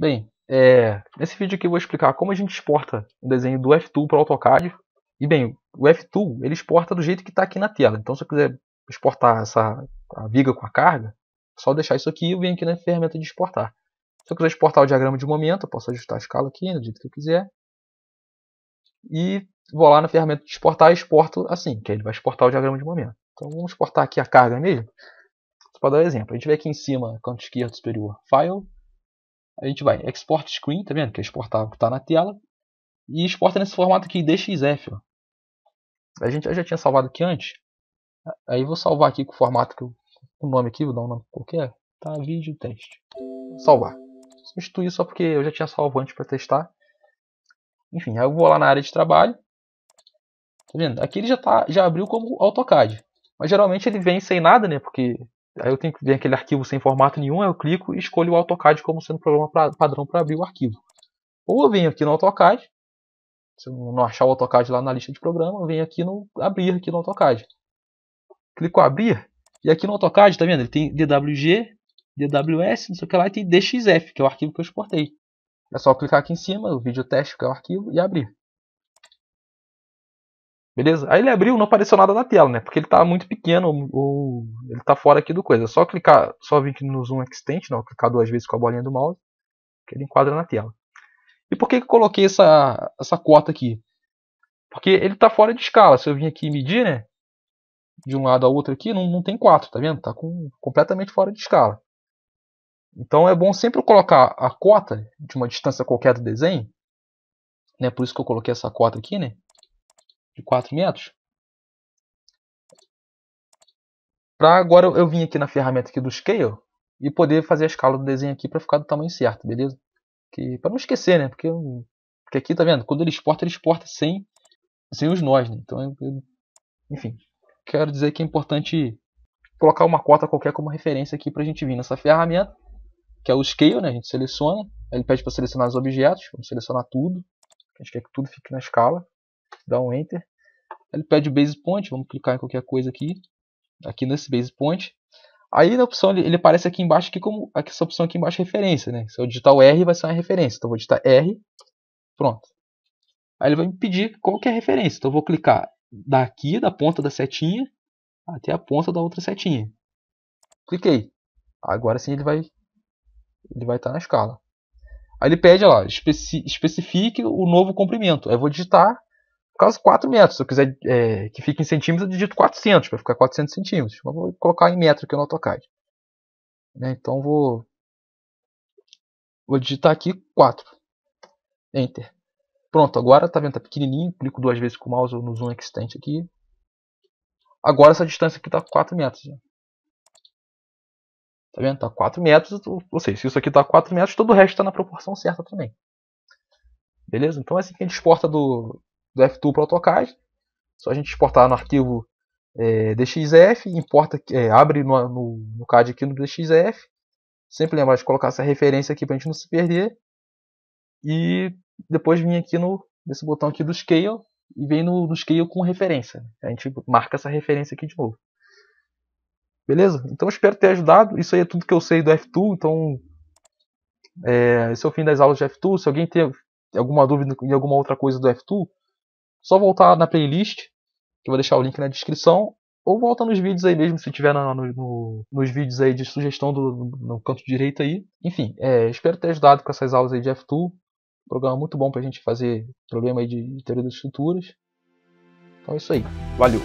Bem, é, nesse vídeo aqui eu vou explicar como a gente exporta o desenho do FTool para o AutoCAD. E bem, o FTool ele exporta do jeito que está aqui na tela. Então se eu quiser exportar essa a viga com a carga, é só deixar isso aqui e eu venho aqui na ferramenta de exportar. Se eu quiser exportar o diagrama de momento, eu posso ajustar a escala aqui né, do jeito que eu quiser. E vou lá na ferramenta de exportar e exporto assim, que ele vai exportar o diagrama de momento. Então vamos exportar aqui a carga mesmo. Só para dar um exemplo. A gente vê aqui em cima, canto esquerdo superior, File, a gente vai export screen, tá vendo? Que é exportar o que está na tela. E exporta nesse formato aqui, DXF. Ó. A gente já tinha salvado aqui antes. Aí vou salvar aqui com o formato que eu, o nome aqui, vou dar um nome qualquer. Tá, vídeo teste. Salvar. Substituir só porque eu já tinha salvo antes para testar. Enfim, aí eu vou lá na área de trabalho. Tá vendo? Aqui ele já, tá, já abriu como AutoCAD. Mas geralmente ele vem sem nada, né? Porque Aí eu tenho que ver aquele arquivo sem formato nenhum, eu clico e escolho o AutoCAD como sendo o programa pra, padrão para abrir o arquivo. Ou eu venho aqui no AutoCAD, se eu não achar o AutoCAD lá na lista de programa, eu venho aqui no abrir aqui no AutoCAD. Clico abrir e aqui no AutoCAD, tá vendo? Ele tem DWG, DWS, não sei o que lá, e tem DXF, que é o arquivo que eu exportei. É só clicar aqui em cima, o vídeo teste, que é o arquivo, e abrir. Beleza? Aí ele abriu, não apareceu nada na tela, né? Porque ele tá muito pequeno, ou, ele tá fora aqui do coisa. É só clicar, só vir aqui no zoom extent, não, clicar duas vezes com a bolinha do mouse, que ele enquadra na tela. E por que, que eu coloquei essa, essa cota aqui? Porque ele tá fora de escala. Se eu vir aqui medir, né? De um lado a outro aqui, não, não tem quatro, tá vendo? Tá com, completamente fora de escala. Então é bom sempre colocar a cota de uma distância qualquer do desenho, né? Por isso que eu coloquei essa cota aqui, né? de 4 metros. Para agora eu vim aqui na ferramenta aqui do Scale e poder fazer a escala do desenho aqui para ficar do tamanho certo, beleza? para não esquecer, né? Porque, porque aqui, tá vendo? Quando ele exporta, ele exporta sem, sem os nós, né? Então, eu, enfim, quero dizer que é importante colocar uma cota qualquer como referência aqui para a gente vir nessa ferramenta, que é o Scale, né? A gente seleciona, ele pede para selecionar os objetos, vamos selecionar tudo, a gente quer que tudo fique na escala, dá um Enter, ele pede o base point, vamos clicar em qualquer coisa aqui, aqui nesse base point. Aí na opção ele, ele aparece aqui embaixo aqui como essa opção aqui embaixo é referência, né? Se eu digitar o R vai ser uma referência. Então vou digitar R. Pronto. Aí ele vai me pedir qual que é a referência. Então eu vou clicar daqui da ponta da setinha até a ponta da outra setinha. Cliquei. Agora sim ele vai ele vai estar tá na escala. Aí ele pede lá, especifique o novo comprimento. Aí eu vou digitar caso 4 metros. Se eu quiser é, que fique em centímetros, eu digito 400 para ficar 400 centímetros. Mas vou colocar em metro aqui no AutoCAD. Né, então vou, vou digitar aqui 4. Enter. Pronto, agora tá vendo, tá pequenininho. Clico duas vezes com o mouse no zoom extent aqui. Agora essa distância aqui tá 4 metros. Né? Tá vendo? Tá 4 metros. Ou seja, se isso aqui tá 4 metros, todo o resto está na proporção certa também. Beleza? Então é assim que a gente exporta do, do f para o AutoCAD. Só a gente exportar no arquivo é, DXF, importa, é, abre no, no, no, CAD aqui no DXF. Sempre lembrar de colocar essa referência aqui para a gente não se perder. E depois vim aqui no, nesse botão aqui do Scale e vem no, no Scale com referência. A gente marca essa referência aqui de novo. Beleza? Então espero ter ajudado. Isso aí é tudo que eu sei do F2. Então é, esse é o fim das aulas de F2. Se alguém tem alguma dúvida em alguma outra coisa do F2, só voltar na playlist, que eu vou deixar o link na descrição, ou volta nos vídeos aí mesmo, se tiver no, no, nos vídeos aí de sugestão do, no canto direito aí. Enfim, é, espero ter ajudado com essas aulas aí de F2. programa muito bom pra gente fazer problema aí de teoria das estruturas. Então é isso aí. Valeu!